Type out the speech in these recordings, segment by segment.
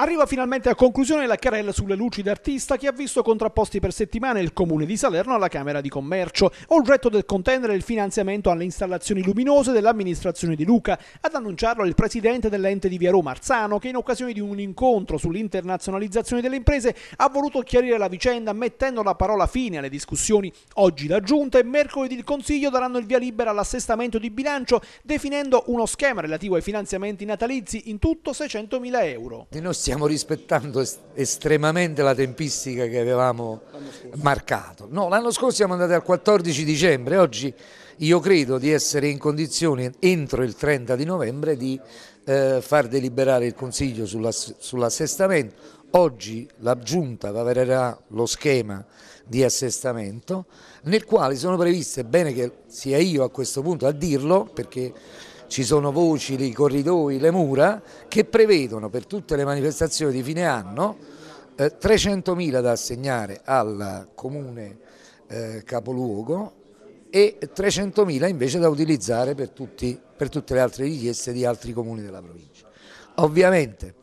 Arriva finalmente a conclusione la querella sulle luci d'artista che ha visto contrapposti per settimane il Comune di Salerno alla Camera di Commercio, oggetto del contendere il finanziamento alle installazioni luminose dell'amministrazione di Luca, ad annunciarlo il presidente dell'ente di Via Roma Arzano che in occasione di un incontro sull'internazionalizzazione delle imprese ha voluto chiarire la vicenda mettendo la parola fine alle discussioni. Oggi la Giunta e mercoledì il Consiglio daranno il via libera all'assestamento di bilancio definendo uno schema relativo ai finanziamenti natalizi in tutto 600.000 euro stiamo rispettando estremamente la tempistica che avevamo marcato. No, l'anno scorso siamo andati al 14 dicembre, oggi io credo di essere in condizione entro il 30 di novembre di eh, far deliberare il Consiglio sull'assestamento. Oggi la Giunta varerà lo schema di assestamento nel quale sono previste, bene che sia io a questo punto a dirlo perché ci sono voci dei corridoi, le mura, che prevedono per tutte le manifestazioni di fine anno eh, 300.000 da assegnare al comune eh, capoluogo e 300.000 invece da utilizzare per, tutti, per tutte le altre richieste di altri comuni della provincia. Ovviamente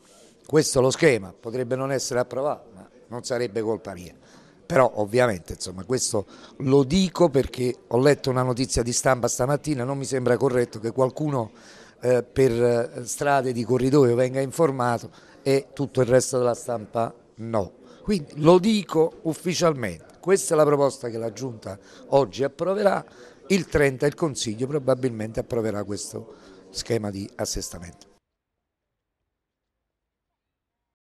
questo è lo schema, potrebbe non essere approvato, ma non sarebbe colpa mia però ovviamente insomma, questo lo dico perché ho letto una notizia di stampa stamattina, non mi sembra corretto che qualcuno eh, per eh, strade di corridoio venga informato e tutto il resto della stampa no. Quindi lo dico ufficialmente, questa è la proposta che la Giunta oggi approverà, il 30 il Consiglio probabilmente approverà questo schema di assestamento.